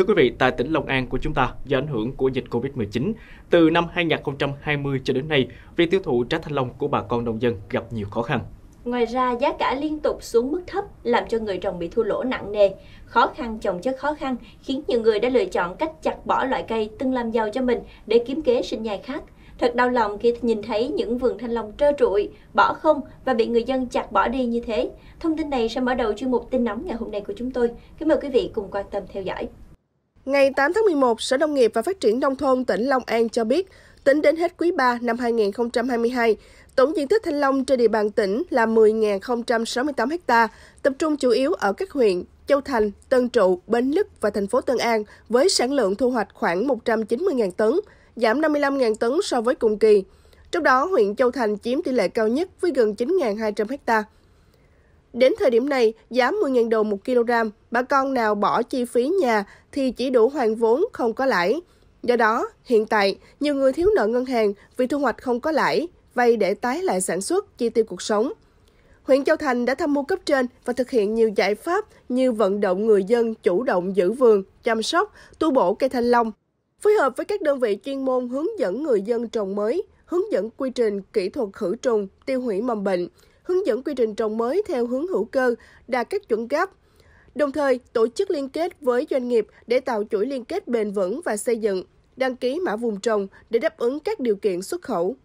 Thưa quý vị, tại tỉnh Long An của chúng ta, do ảnh hưởng của dịch Covid-19, từ năm 2020 cho đến nay, việc tiêu thụ trái thanh long của bà con nông dân gặp nhiều khó khăn. Ngoài ra, giá cả liên tục xuống mức thấp làm cho người trồng bị thua lỗ nặng nề. Khó khăn trồng chất khó khăn khiến nhiều người đã lựa chọn cách chặt bỏ loại cây từng làm giàu cho mình để kiếm kế sinh nhai khác. Thật đau lòng khi nhìn thấy những vườn thanh long trơ trụi, bỏ không và bị người dân chặt bỏ đi như thế. Thông tin này sẽ mở đầu chuyên mục tin nóng ngày hôm nay của chúng tôi. Kính mời quý vị cùng quan tâm theo dõi. Ngày 8 tháng 11, Sở Nông nghiệp và Phát triển Nông thôn tỉnh Long An cho biết, tính đến hết quý 3 năm 2022, tổng diện tích thanh long trên địa bàn tỉnh là 10.068 ha, tập trung chủ yếu ở các huyện Châu Thành, Tân Trụ, Bến Lức và thành phố Tân An với sản lượng thu hoạch khoảng 190.000 tấn, giảm 55.000 tấn so với cùng kỳ. Trong đó, huyện Châu Thành chiếm tỷ lệ cao nhất với gần 9.200 hectare. Đến thời điểm này, giá 10.000 đồng 1 kg, bà con nào bỏ chi phí nhà thì chỉ đủ hoàn vốn không có lãi. Do đó, hiện tại, nhiều người thiếu nợ ngân hàng vì thu hoạch không có lãi, vay để tái lại sản xuất, chi tiêu cuộc sống. Huyện Châu Thành đã tham mưu cấp trên và thực hiện nhiều giải pháp như vận động người dân chủ động giữ vườn, chăm sóc, tu bổ cây thanh long, phối hợp với các đơn vị chuyên môn hướng dẫn người dân trồng mới, hướng dẫn quy trình kỹ thuật khử trùng, tiêu hủy mầm bệnh, hướng dẫn quy trình trồng mới theo hướng hữu cơ, đạt các chuẩn gáp. Đồng thời, tổ chức liên kết với doanh nghiệp để tạo chuỗi liên kết bền vững và xây dựng, đăng ký mã vùng trồng để đáp ứng các điều kiện xuất khẩu.